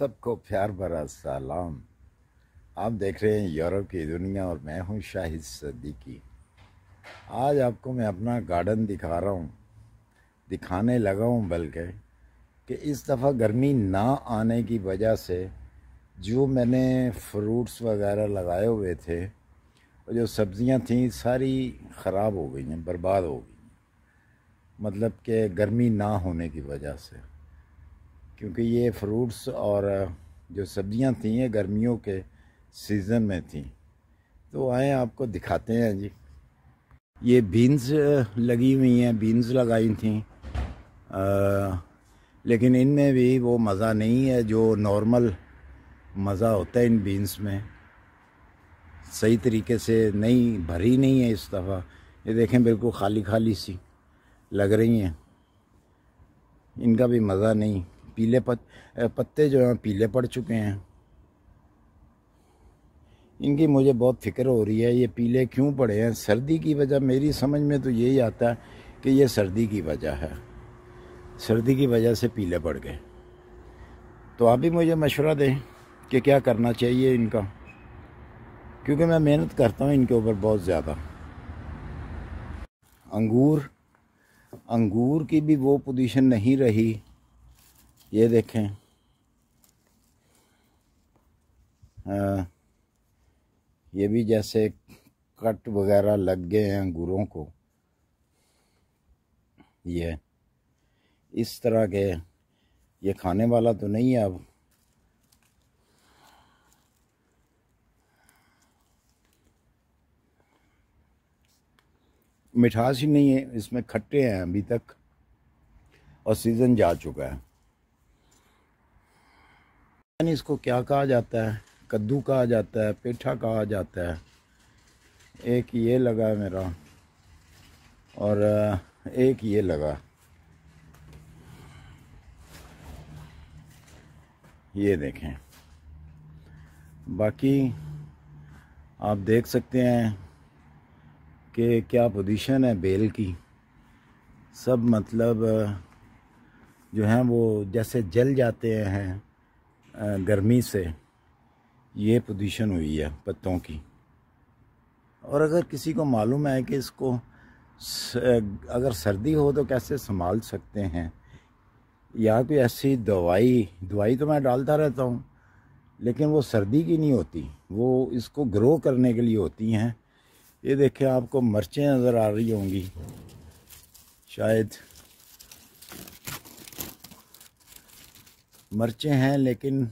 सबको प्यार भरा सलाम आप देख रहे हैं यूरोप की दुनिया और मैं हूं शाहिद सदीकी आज आपको मैं अपना गार्डन दिखा रहा हूं दिखाने लगा हूं बल्कि कि इस दफ़ा गर्मी ना आने की वजह से जो मैंने फ्रूट्स वगैरह लगाए हुए थे और जो सब्ज़ियां थीं सारी ख़राब हो गई हैं बर्बाद हो गई मतलब कि गर्मी ना होने की वजह से क्योंकि ये फ्रूट्स और जो सब्जियां थी ये गर्मियों के सीज़न में थी तो आए आपको दिखाते हैं जी ये बीन्स लगी हुई हैं बीन्स लगाई थी आ, लेकिन इनमें भी वो मज़ा नहीं है जो नॉर्मल मज़ा होता है इन बीन्स में सही तरीके से नहीं भरी नहीं है इस दफ़ा ये देखें बिल्कुल खाली खाली सी लग रही हैं इनका भी मज़ा नहीं पीले पत, पत्ते जो हैं पीले पड़ चुके हैं इनकी मुझे बहुत फिक्र हो रही है ये पीले क्यों पड़े हैं सर्दी की वजह मेरी समझ में तो यही आता है कि ये सर्दी की वजह है सर्दी की वजह से पीले पड़ गए तो आप भी मुझे मशवरा दें कि क्या करना चाहिए इनका क्योंकि मैं मेहनत करता हूँ इनके ऊपर बहुत ज़्यादा अंगूर अंगूर की भी वो पोजीशन नहीं रही ये देखें आ, ये भी जैसे कट वगैरह लग गए हैं अंगूरों को ये इस तरह के ये खाने वाला तो नहीं है अब मिठास ही नहीं है इसमें खट्टे हैं अभी तक और सीज़न जा चुका है नहीं इसको क्या कहा जाता है कद्दू कहा जाता है पेठा कहा जाता है एक ये लगा है मेरा और एक ये लगा ये देखें बाकी आप देख सकते हैं कि क्या पोजीशन है बेल की सब मतलब जो हैं वो जैसे जल जाते हैं गर्मी से ये पोजीशन हुई है पत्तों की और अगर किसी को मालूम है कि इसको अगर सर्दी हो तो कैसे संभाल सकते हैं या कोई ऐसी दवाई दवाई तो मैं डालता रहता हूँ लेकिन वो सर्दी की नहीं होती वो इसको ग्रो करने के लिए होती हैं ये देखें आपको मर्चें नज़र आ रही होंगी शायद मरचें हैं लेकिन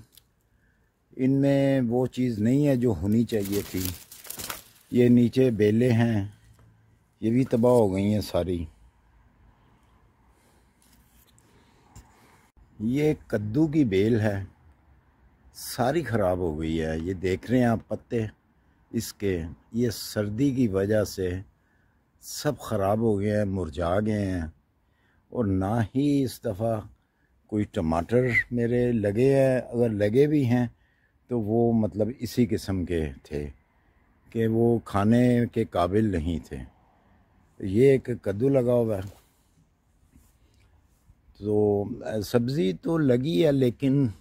इनमें वो चीज़ नहीं है जो होनी चाहिए थी ये नीचे बेले हैं ये भी तबाह हो गई हैं सारी ये कद्दू की बेल है सारी ख़राब हो गई है ये देख रहे हैं आप पत्ते इसके ये सर्दी की वजह से सब ख़राब हो गए हैं मुरझा गए हैं और ना ही इस दफ़ा कोई टमाटर मेरे लगे हैं अगर लगे भी हैं तो वो मतलब इसी किस्म के थे कि वो खाने के काबिल नहीं थे ये एक कद्दू लगा हुआ है तो सब्ज़ी तो लगी है लेकिन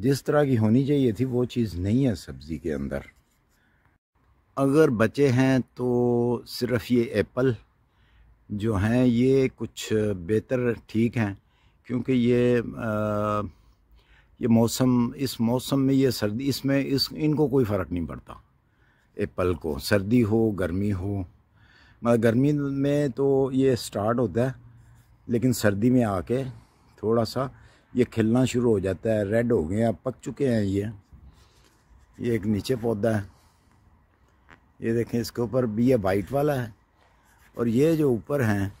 जिस तरह की होनी चाहिए थी वो चीज़ नहीं है सब्ज़ी के अंदर अगर बचे हैं तो सिर्फ ये एप्पल जो हैं ये कुछ बेहतर ठीक हैं क्योंकि ये आ, ये मौसम इस मौसम में ये सर्दी इसमें इस इनको कोई फ़र्क नहीं पड़ता एप्पल को सर्दी हो गर्मी हो मगर गर्मी में तो ये स्टार्ट होता है लेकिन सर्दी में आके थोड़ा सा ये खिलना शुरू हो जाता है रेड हो गए हैं पक चुके हैं ये ये एक नीचे पौधा है ये देखें इसके ऊपर भी ये वाइट वाला है और ये जो ऊपर हैं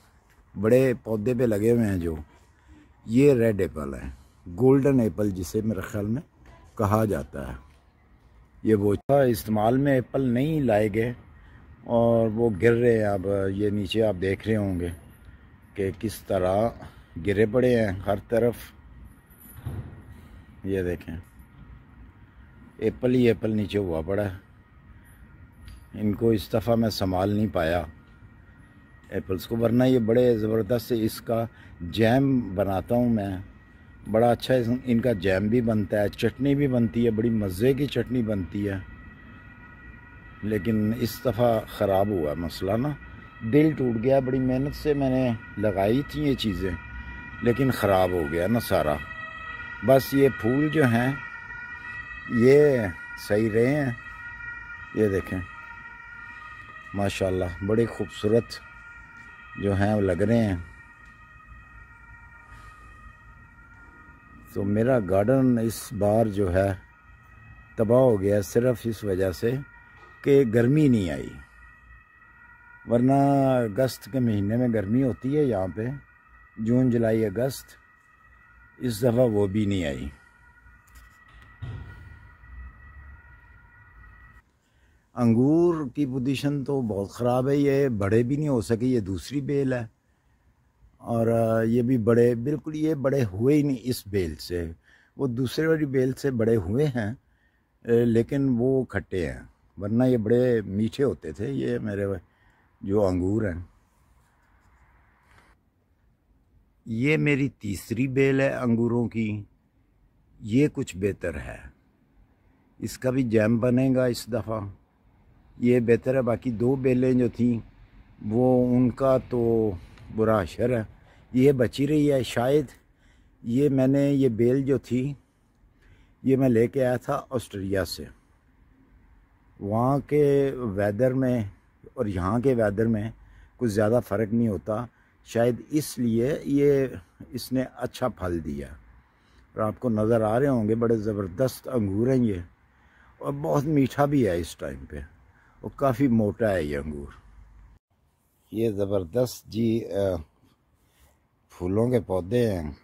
बड़े पौधे पे लगे हुए हैं जो ये रेड एप्पल है गोल्डन एप्पल जिसे मेरे ख्याल में कहा जाता है ये वो इस्तेमाल में एप्पल नहीं लाए गए और वो गिर रहे हैं अब ये नीचे आप देख रहे होंगे कि किस तरह गिरे पड़े हैं हर तरफ ये देखें एप्पल ही एप्पल नीचे हुआ पड़ा है इनको इस दफ़ा मैं संभाल नहीं पाया एप्पल्स को वरना ये बड़े ज़बरदस्त से इसका जैम बनाता हूँ मैं बड़ा अच्छा इनका जैम भी बनता है चटनी भी बनती है बड़ी मज़े की चटनी बनती है लेकिन इस दफ़ा ख़राब हुआ मसला ना दिल टूट गया बड़ी मेहनत से मैंने लगाई थी ये चीज़ें लेकिन ख़राब हो गया ना सारा बस ये फूल जो हैं ये सही रहे हैं ये देखें माशाल्लाह बड़े खूबसूरत जो हैं वो लग रहे हैं तो मेरा गार्डन इस बार जो है तबाह हो गया सिर्फ इस वजह से कि गर्मी नहीं आई वरना अगस्त के महीने में गर्मी होती है यहाँ पे जून जुलाई अगस्त इस दफ़ा वो भी नहीं आई अंगूर की पोजीशन तो बहुत ख़राब है ये बड़े भी नहीं हो सके ये दूसरी बेल है और ये भी बड़े बिल्कुल ये बड़े हुए ही नहीं इस बेल से वो दूसरे वाली बेल से बड़े हुए हैं लेकिन वो खट्टे हैं वरना ये बड़े मीठे होते थे ये मेरे जो अंगूर हैं ये मेरी तीसरी बेल है अंगूरों की ये कुछ बेहतर है इसका भी जैम बनेगा इस दफ़ा ये बेहतर है बाकी दो बेलें जो थी वो उनका तो बुरा अशर है ये बची रही है शायद ये मैंने ये बेल जो थी ये मैं लेके आया था ऑस्ट्रेलिया से वहाँ के वेदर में और यहाँ के वेदर में कुछ ज़्यादा फ़र्क नहीं होता शायद इसलिए ये इसने अच्छा फल दिया और आपको नज़र आ रहे होंगे बड़े ज़बरदस्त अंगूर हैं ये और बहुत मीठा भी है इस टाइम पे और काफ़ी मोटा है ये अंगूर ये ज़बरदस्त जी फूलों के पौधे हैं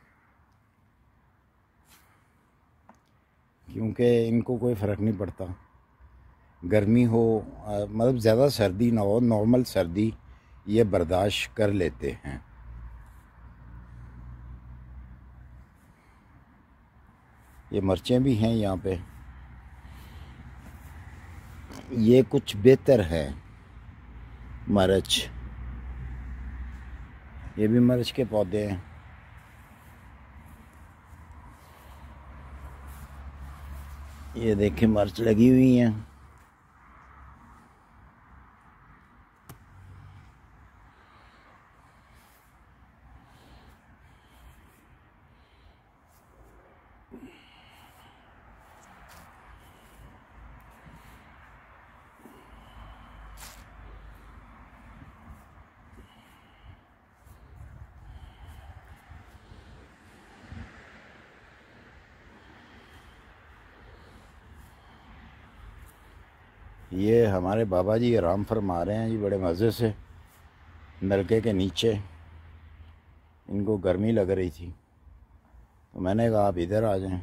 क्योंकि इनको कोई फ़र्क नहीं पड़ता गर्मी हो मतलब ज़्यादा सर्दी ना हो नॉर्मल सर्दी ये बर्दाश्त कर लेते हैं ये मर्चें भी हैं यहाँ पे ये कुछ बेहतर है मरच ये भी मरच के पौधे हैं ये देखें मर्च लगी हुई हैं ये हमारे बाबा जी आराम फरमा रहे हैं जी बड़े मज़े से नलके के नीचे इनको गर्मी लग रही थी तो मैंने कहा आप इधर आ जाएं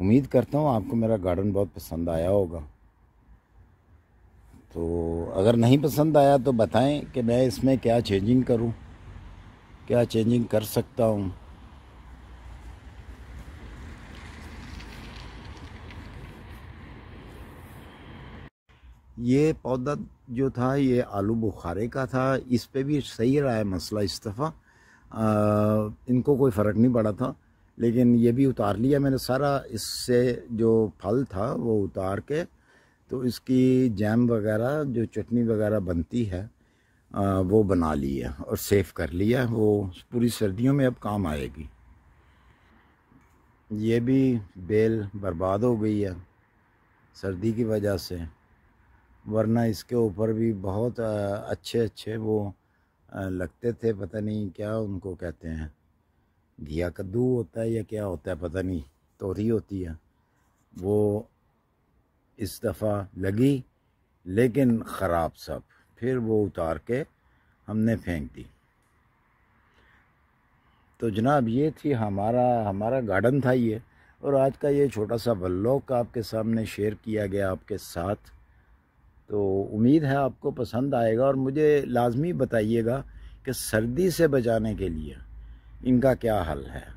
उम्मीद करता हूँ आपको मेरा गार्डन बहुत पसंद आया होगा तो अगर नहीं पसंद आया तो बताएं कि मैं इसमें क्या चेंजिंग करूँ क्या चेंजिंग कर सकता हूँ ये पौधा जो था ये आलू बुखारे का था इस पे भी सही रहा है मसला इस दफ़ा इनको कोई फ़र्क नहीं पड़ा था लेकिन ये भी उतार लिया मैंने सारा इससे जो फल था वो उतार के तो इसकी जैम वगैरह जो चटनी वगैरह बनती है आ, वो बना लिया और सेव कर लिया वो पूरी सर्दियों में अब काम आएगी ये भी बेल बर्बाद हो गई है सर्दी की वजह से वरना इसके ऊपर भी बहुत अच्छे अच्छे वो लगते थे पता नहीं क्या उनको कहते हैं घिया कद्दू होता है या क्या होता है पता नहीं तोरी होती है वो इस दफ़ा लगी लेकिन ख़राब सब फिर वो उतार के हमने फेंक दी तो जनाब ये थी हमारा हमारा गार्डन था ये और आज का ये छोटा सा बल्लोक आपके सामने शेयर किया गया आपके साथ तो उम्मीद है आपको पसंद आएगा और मुझे लाजमी बताइएगा कि सर्दी से बचाने के लिए इनका क्या हल है